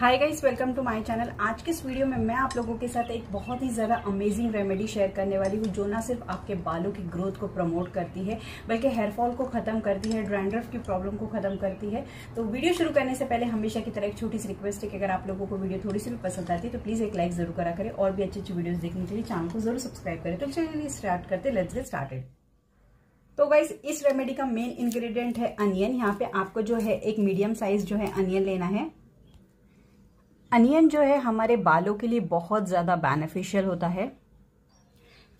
hi guys welcome to my channel आज के इस वीडियो में मैं आप लोगों के साथ एक बहुत ही ज़्यादा अमेजिंग रेमेडी शेयर करने वाली हूँ जो ना सिर्फ आपके बालों की ग्रोथ को प्रमोट करती है बल्कि हेयर फॉल को ख़त्म करती है ड्रैंड्रफ की प्रॉब्लम को ख़त्म करती है तो वीडियो शुरू करने से पहले हमेशा की तरह एक छोटी सी रिक्वेस्ट है कि अगर आप लोगों को वीडियो थोड़ी सी भी पसंद आती है तो प्लीज़ एक लाइक जरूर करा करें और भी अच्छी अच्छी वीडियोज़ देखने के लिए चैनल को जरूर सब्सक्राइब करें तो चलिए स्टार्ट करते लेट्स गेट स्टार्टेड तो गाइज इस रेमेडी का मेन इंग्रेडिएंट है अनियन यहाँ पे आपको जो है एक मीडियम साइज जो है अनियन लेना है अनियन जो है हमारे बालों के लिए बहुत ज़्यादा बेनिफिशियल होता है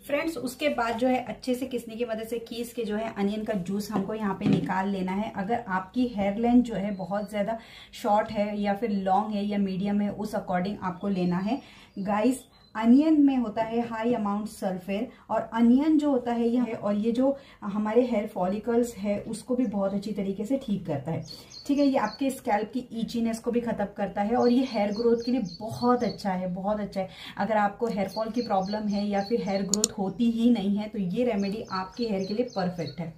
फ्रेंड्स उसके बाद जो है अच्छे से किसने की मदद से कीस के जो है अनियन का जूस हमको यहाँ पे निकाल लेना है अगर आपकी हेयर लेंथ जो है बहुत ज़्यादा शॉर्ट है या फिर लॉन्ग है या मीडियम है उस अकॉर्डिंग आपको लेना है गाइस अनियन में होता है हाई अमाउंट सल्फेर और अनियन जो होता है यह है और ये जो हमारे हेयर फॉलिकल्स है उसको भी बहुत अच्छी तरीके से ठीक करता है ठीक है ये आपके स्कैल्प की ईचीनेस को भी खत्म करता है और ये हेयर ग्रोथ के लिए बहुत अच्छा है बहुत अच्छा है अगर आपको हेयर फॉल की प्रॉब्लम है या फिर हेयर ग्रोथ होती ही नहीं है तो ये रेमेडी आपके हेयर के लिए परफेक्ट है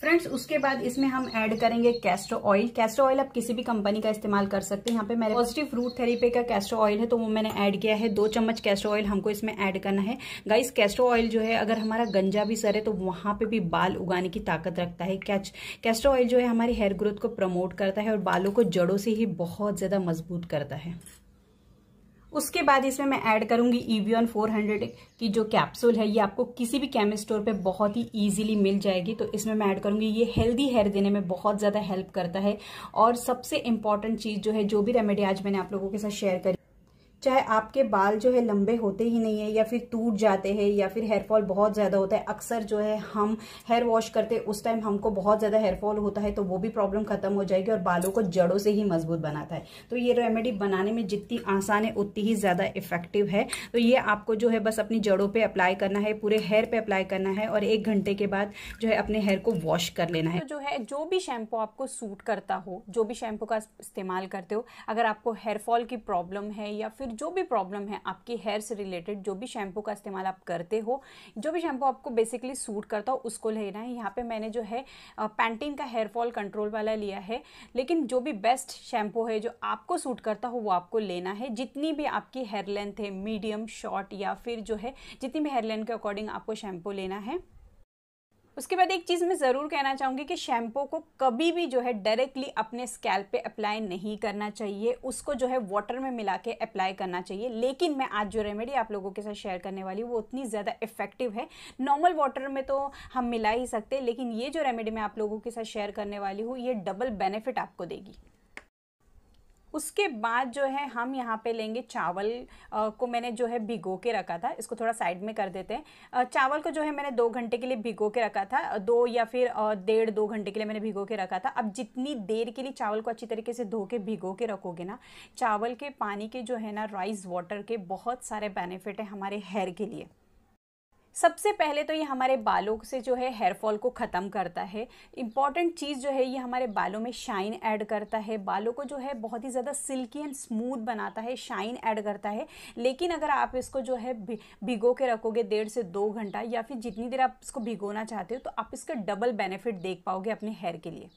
फ्रेंड्स उसके बाद इसमें हम ऐड करेंगे कैस्ट्रो ऑयल कैस्ट्रो ऑयल आप किसी भी कंपनी का इस्तेमाल कर सकते हैं यहाँ पे मेरे पॉजिटिव फ्रूट थेरेपी का कैस्ट्रो ऑयल है तो वो मैंने ऐड किया है दो चम्मच कैस्ट्रो ऑयल हमको इसमें ऐड करना है गाइस कैस्ट्रो ऑयल जो है अगर हमारा गंजा भी सर है तो वहां पर भी बाल उगाने की ताकत रखता है कैच कैस्ट्रो ऑयल जो है हमारी हेयर ग्रोथ को प्रमोट करता है और बालों को जड़ों से ही बहुत ज्यादा मजबूत करता है उसके बाद इसमें मैं ऐड करूंगी ईवीएन 400 की जो कैप्सूल है ये आपको किसी भी केमिस्ट स्टोर पे बहुत ही इजीली मिल जाएगी तो इसमें मैं ऐड करूंगी ये हेल्दी हेयर देने में बहुत ज़्यादा हेल्प करता है और सबसे इंपॉर्टेंट चीज़ जो है जो भी रेमेडी आज मैंने आप लोगों के साथ शेयर करी चाहे आपके बाल जो है लंबे होते ही नहीं है या फिर टूट जाते हैं या फिर हेयर फॉल बहुत ज़्यादा होता है अक्सर जो है हम हेयर वॉश करते उस टाइम हमको बहुत ज़्यादा हेयर फॉल होता है तो वो भी प्रॉब्लम खत्म हो जाएगी और बालों को जड़ों से ही मजबूत बनाता है तो ये रेमेडी बनाने में जितनी आसान है उतनी ही ज़्यादा इफेक्टिव है तो ये आपको जो है बस अपनी जड़ों पर अप्लाई करना है पूरे हेयर पर अप्लाई करना है और एक घंटे के बाद जो है अपने हेयर को वॉश कर लेना है तो जो है जो भी शैम्पू आपको सूट करता हो जो भी शैम्पू का इस्तेमाल करते हो अगर आपको हेयरफॉल की प्रॉब्लम है या फिर रिलेटेड जो भी प्रॉब्लम है आपकी हेयर से रिलेटेड जो भी शैम्पू का इस्तेमाल आप करते हो जो भी शैम्पू आपको बेसिकली सूट करता हो उसको लेना है यहाँ पे मैंने जो है पैंटीन का हेयर फॉल कंट्रोल वाला लिया है लेकिन जो भी बेस्ट शैम्पू है जो आपको सूट करता हो वो आपको लेना है जितनी भी आपकी हेयर लेंथ है मीडियम शॉर्ट या फिर जो है जितनी भी हेयर लेंथ के अकॉर्डिंग आपको शैम्पू लेना है उसके बाद एक चीज़ मैं ज़रूर कहना चाहूँगी कि शैम्पू को कभी भी जो है डायरेक्टली अपने स्कैल्प पे अप्लाई नहीं करना चाहिए उसको जो है वाटर में मिला के अप्लाई करना चाहिए लेकिन मैं आज जो रेमेडी आप लोगों के साथ शेयर करने वाली हूँ वो उतनी ज़्यादा इफेक्टिव है नॉर्मल वाटर में तो हम मिला ही सकते लेकिन ये जो रेमेडी मैं आप लोगों के साथ शेयर करने वाली हूँ ये डबल बेनिफिट आपको देगी उसके बाद जो है हम यहाँ पे लेंगे चावल आ, को मैंने जो है भिगो के रखा था इसको थोड़ा साइड में कर देते हैं आ, चावल को जो है मैंने दो घंटे के लिए भिगो के रखा था दो या फिर डेढ़ दो घंटे के लिए मैंने भिगो के रखा था अब जितनी देर के लिए चावल को अच्छी तरीके से धो के भिगो के रखोगे ना चावल के पानी के जो है ना राइस वाटर के बहुत सारे बेनिफिट हैं हमारे हेयर के लिए सबसे पहले तो ये हमारे बालों से जो है हेयर फॉल को ख़त्म करता है इम्पॉर्टेंट चीज़ जो है ये हमारे बालों में शाइन ऐड करता है बालों को जो है बहुत ही ज़्यादा सिल्की एंड स्मूथ बनाता है शाइन ऐड करता है लेकिन अगर आप इसको जो है भिगो के रखोगे डेढ़ से दो घंटा या फिर जितनी देर आप इसको भिगोना चाहते हो तो आप इसका डबल बेनिफिट देख पाओगे अपने हेयर के लिए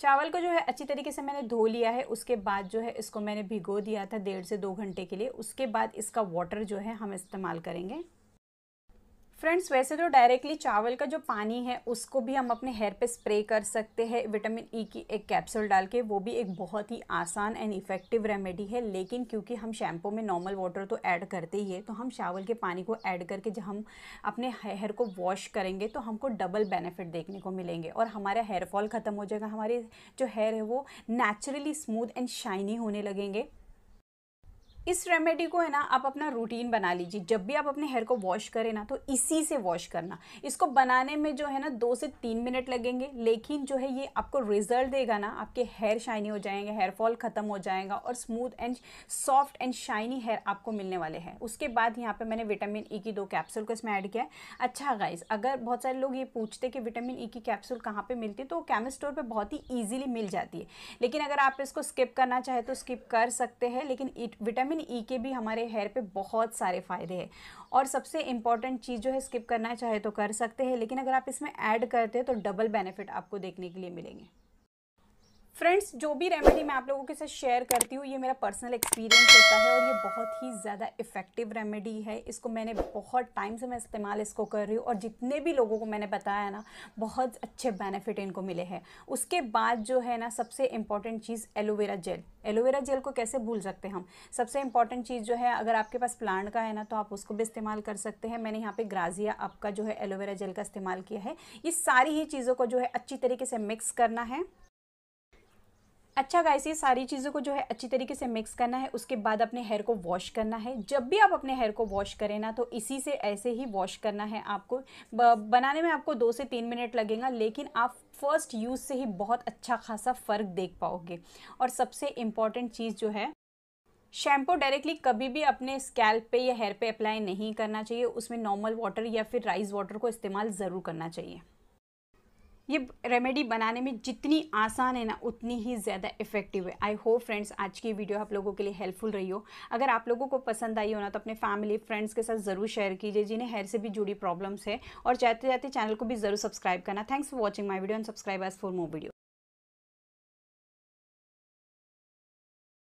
चावल को जो है अच्छी तरीके से मैंने धो लिया है उसके बाद जो है इसको मैंने भिगो दिया था डेढ़ से दो घंटे के लिए उसके बाद इसका वाटर जो है हम इस्तेमाल करेंगे फ्रेंड्स वैसे तो डायरेक्टली चावल का जो पानी है उसको भी हम अपने हेयर पे स्प्रे कर सकते हैं विटामिन ई e की एक कैप्सूल डाल के वो भी एक बहुत ही आसान एंड इफ़ेक्टिव रेमेडी है लेकिन क्योंकि हम शैम्पू में नॉर्मल वाटर तो ऐड करते ही है तो हम चावल के पानी को ऐड करके जब हम अपने हेयर को वॉश करेंगे तो हमको डबल बेनिफिट देखने को मिलेंगे और हमारा हेयरफॉल ख़त्म हो जाएगा हमारे जो हेयर है वो नेचुरली स्मूथ एंड शाइनी होने लगेंगे इस रेमेडी को है ना आप अपना रूटीन बना लीजिए जब भी आप अपने हेयर को वॉश करें ना तो इसी से वॉश करना इसको बनाने में जो है ना दो से तीन मिनट लगेंगे लेकिन जो है ये आपको रिजल्ट देगा ना आपके हेयर शाइनी हो जाएंगे हेयर फॉल ख़त्म हो जाएगा और smooth and soft and shiny hair आपको मिलने वाले हैं उसके बाद यहाँ पर मैंने विटामिन ई e की दो कैप्सूल को इसमें ऐड किया अच्छा गाइज अगर बहुत सारे लोग ये पूछते कि विटामिन ई e की कैप्सूल कहाँ पर मिलती है तो केमिस्ट स्टोर पर बहुत ही ईजिली मिल जाती है लेकिन अगर आप इसको स्किप करना चाहें तो स्किप कर सकते हैं लेकिन विटामिन विटामिन ई e के भी हमारे हेयर पे बहुत सारे फ़ायदे हैं और सबसे इंपॉर्टेंट चीज़ जो है स्किप करना चाहे तो कर सकते हैं लेकिन अगर आप इसमें ऐड करते हैं तो डबल बेनिफिट आपको देखने के लिए मिलेंगे फ्रेंड्स जो भी रेमेडी मैं आप लोगों के साथ शेयर करती हूँ ये मेरा पर्सनल एक्सपीरियंस होता है और ये बहुत ही ज़्यादा इफ़ेक्टिव रेमेडी है इसको मैंने बहुत टाइम से मैं इस्तेमाल इसको कर रही हूँ और जितने भी लोगों को मैंने बताया ना बहुत अच्छे बेनिफिट इनको मिले हैं उसके बाद जो है ना सबसे इम्पॉर्टेंट चीज़ एलोवेरा जेल एलोवेरा जेल को कैसे भूल सकते हैं हम सबसे इम्पॉर्टेंट चीज़ जो है अगर आपके पास प्लांट का है ना तो आप उसको भी इस्तेमाल कर सकते हैं मैंने यहाँ पे ग्राजिया आपका जो है एलोवेरा जेल का इस्तेमाल किया है ये सारी ही चीज़ों को जो है अच्छी तरीके से मिक्स करना है अच्छा गाइस ये सारी चीज़ों को जो है अच्छी तरीके से मिक्स करना है उसके बाद अपने हेयर को वॉश करना है जब भी आप अपने हेयर को वॉश करें ना तो इसी से ऐसे ही वॉश करना है आपको बनाने में आपको दो से तीन मिनट लगेगा लेकिन आप फर्स्ट यूज़ से ही बहुत अच्छा खासा फ़र्क देख पाओगे और सबसे इम्पॉर्टेंट चीज़ जो है शैम्पू डायरेक्टली कभी भी अपने स्कैल्प पे या हेयर पे अप्लाई नहीं करना चाहिए उसमें नॉर्मल वाटर या फिर राइस वाटर को इस्तेमाल ज़रूर करना चाहिए ये रेमेडी बनाने में जितनी आसान है ना उतनी ही ज़्यादा इफेक्टिव है आई होप फ्रेंड्स आज की वीडियो आप लोगों के लिए हेल्पफुल रही हो अगर आप लोगों को पसंद आई हो ना तो अपने फैमिली फ्रेंड्स के साथ ज़रूर शेयर कीजिए जिन्हें हेयर से भी जुड़ी प्रॉब्लम्स है और जाते जाते चैनल को भी ज़रूर सब्सक्राइब करना thanks for watching my video and subscribe us for more video